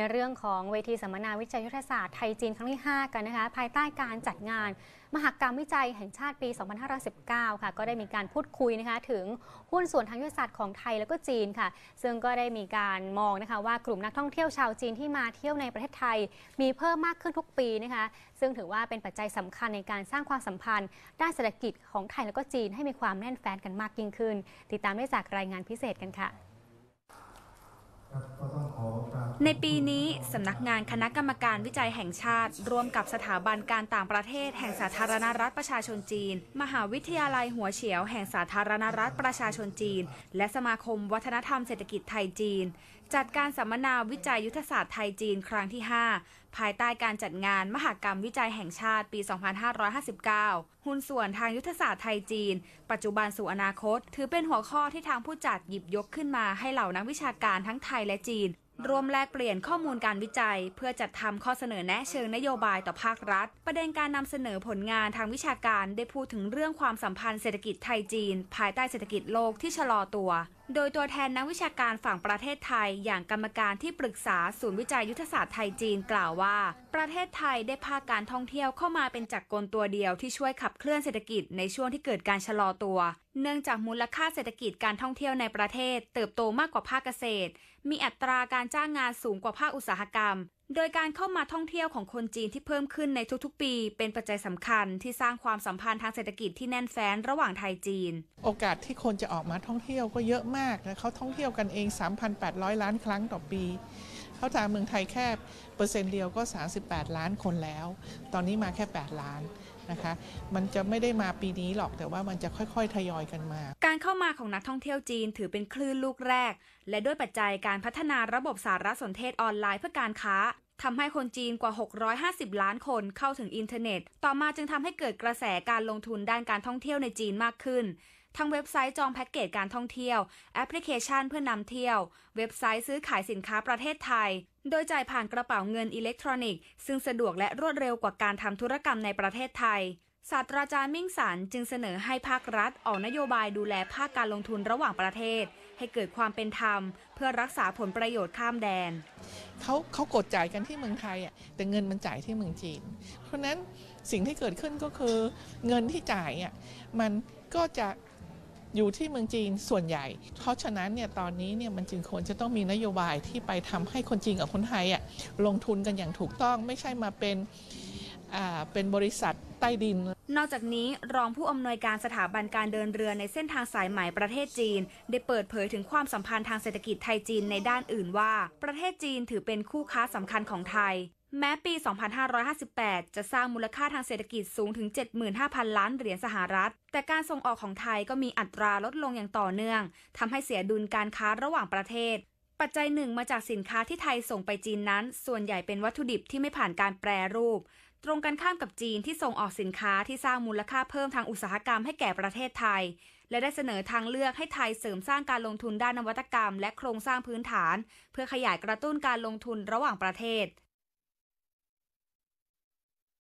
ในเรื่องของเวทีสัมมนาวิจัยยุทธศาสตร์ไทยจีนครั้งที่ 5 กันนะคะ ภายใต้การจัดงานมหกรรมวิจัยแห่งชาติปี 2519 ค่ะ ก็ได้มีการพูดคุยนะคะถึงหุ้นส่วนทางยุทธศาสตร์ของไทยแล้วก็จีนค่ะ ซึ่งก็ได้มีการมองนะคะ ว่ากลุ่มนักท่องเที่ยวชาวจีนที่มาเที่ยวในประเทศไทย มีเพิ่มมากขึ้นทุกปีนะคะ ซึ่งถือว่าเป็นปัจจัยสำคัญในการสร้างความสัมพันธ์ด้านเศรษฐกิจของไทยแล้วก็จีน ให้มีความแน่นแฟ้นกันมากยิ่งขึ้น ติดตามได้จากรายงานพิเศษกันค่ะในปีนี้สำนักงานคณะกรรมการวิจัยแห่งชาติร่วมกับสถาบันการต่างประเทศ แห่งสาธารณรัฐประชาชนจีน มหาวิทยาลัยหัวเฉียวแห่งสาธารณรัฐประชาชนจีน และสมาคมวัฒนธรรมเศรษฐกิจไทยจีนจัดการสัมมนาวิจัยยุทธศาสตร์ไทยจีนครั้งที่ 5 ภายใต้การจัดงานมหกรรมวิจัยแห่งชาติปี 2559 หุ้นส่วนทางยุทธศาสตร์ไทยจีน ปัจจุบันสู่อนาคต ถือเป็นหัวข้อที่ทางผู้จัดหยิบยกขึ้นมาให้เหล่านักวิชาการทั้งไทยและจีน รวมแลกเปลี่ยนข้อมูลการวิจัย เพื่อจัดทำข้อเสนอแนะเชิงนโยบายต่อภาครัฐ ประเด็นการนำเสนอผลงานทางวิชาการ ได้พูดถึงเรื่องความสัมพันธ์เศรษฐกิจไทยจีน ภายใต้เศรษฐกิจโลกที่ชะลอตัวโดยตัวแทนนักวิชาการฝั่งประเทศไทย อย่างกรรมการที่ปรึกษาศูนย์วิจัยยุทธศาสตร์ไทยจีนกล่าวว่า ประเทศไทยได้พาการท่องเที่ยวเข้ามาเป็นจักรกลตัวเดียว ที่ช่วยขับเคลื่อนเศรษฐกิจในช่วงที่เกิดการชะลอตัว เนื่องจากมูลค่าเศรษฐกิจการท่องเที่ยวในประเทศ เติบโตมากกว่าภาคเกษตร มีอัตราการจ้างงานสูงกว่าภาคอุตสาหกรรมโดยการเข้ามาท่องเที่ยวของคนจีนที่เพิ่มขึ้นในทุกๆปี เป็นปัจจัยสำคัญที่สร้างความสัมพันธ์ทางเศรษฐกิจที่แน่นแฟ้นระหว่างไทยจีน โอกาสที่คนจะออกมาท่องเที่ยวก็เยอะมากนะเขาท่องเที่ยวกันเอง 3,800 ล้านครั้งต่อปีเขาจากเมืองไทยแค่เปอร์เซ็นต์เดียวก็ 38 ล้านคนแล้ว ตอนนี้มาแค่ 8 ล้านนะคะมันจะไม่ได้มาปีนี้หรอกแต่ว่ามันจะค่อยๆ ทยอยกันมา การเข้ามาของนักท่องเที่ยวจีน ถือเป็นคลื่นลูกแรก และด้วยปัจจัยการพัฒนาระบบสารสนเทศออนไลน์เพื่อการค้าทำให้คนจีนกว่า 650 ล้านคนเข้าถึงอินเทอร์เน็ต ต่อมาจึงทำให้เกิดกระแสการลงทุนด้านการท่องเที่ยวในจีนมากขึ้น ทั้งเว็บไซต์จองแพ็กเกจการท่องเที่ยว แอปพลิเคชันเพื่อนนำเที่ยว เว็บไซต์ซื้อขายสินค้าประเทศไทย โดยจ่ายผ่านกระเป๋าเงินอิเล็กทรอนิกส์ซึ่งสะดวกและรวดเร็วกว่าการทำธุรกรรมในประเทศไทยศาสตราจารย์มิ่งสันจึงเสนอให้ภาครัฐออกนโยบายดูแลภาคการลงทุนระหว่างประเทศ ให้เกิดความเป็นธรรม เพื่อรักษาผลประโยชน์ข้ามแดนเขาเขากดจ่ายกันที่เมืองไทยอ่ะแต่เงินมันจ่ายที่เมืองจีน เพราะนั้นสิ่งที่เกิดขึ้นก็คือเงินที่จ่ายอ่ะมันก็จะอยู่ที่เมืองจีนส่วนใหญ่ เพราะฉะนั้นเนี่ยตอนนี้เนี่ยมันจึงควรจะต้องมีนโยบายที่ไปทำให้คนจีนกับคนไทยอ่ะลงทุนกันอย่างถูกต้อง ไม่ใช่มาเป็นเป็นบริษัทใต้ดิน นอกจากนี้รองผู้อำนวยการสถาบันการเดินเรือในเส้นทางสายใหม่ประเทศจีน ได้เปิดเผยถึงความสัมพันธ์ทางเศรษฐกิจไทยจีนในด้านอื่นว่า ประเทศจีนถือเป็นคู่ค้าสำคัญของไทย แม้ปี 2558 จะสร้างมูลค่าทางเศรษฐกิจสูงถึง 75,000 ล้านเหรียญสหรัฐ แต่การส่งออกของไทยก็มีอัตราลดลงอย่างต่อเนื่องทำให้เสียดุลการค้าระหว่างประเทศปัจจัยหนึ่งมาจากสินค้าที่ไทยส่งไปจีนนั้น ส่วนใหญ่เป็นวัตถุดิบที่ไม่ผ่านการแปรรูปตรงกันข้ามกับจีนที่ส่งออกสินค้าที่สร้างมูลค่าเพิ่มทางอุตสาหกรรมให้แก่ประเทศไทย และได้เสนอทางเลือกให้ไทยเสริมสร้างการลงทุนด้านนวัตกรรม และโครงสร้างพื้นฐาน เพื่อขยายกระตุ้นการลงทุนระหว่างประเทศ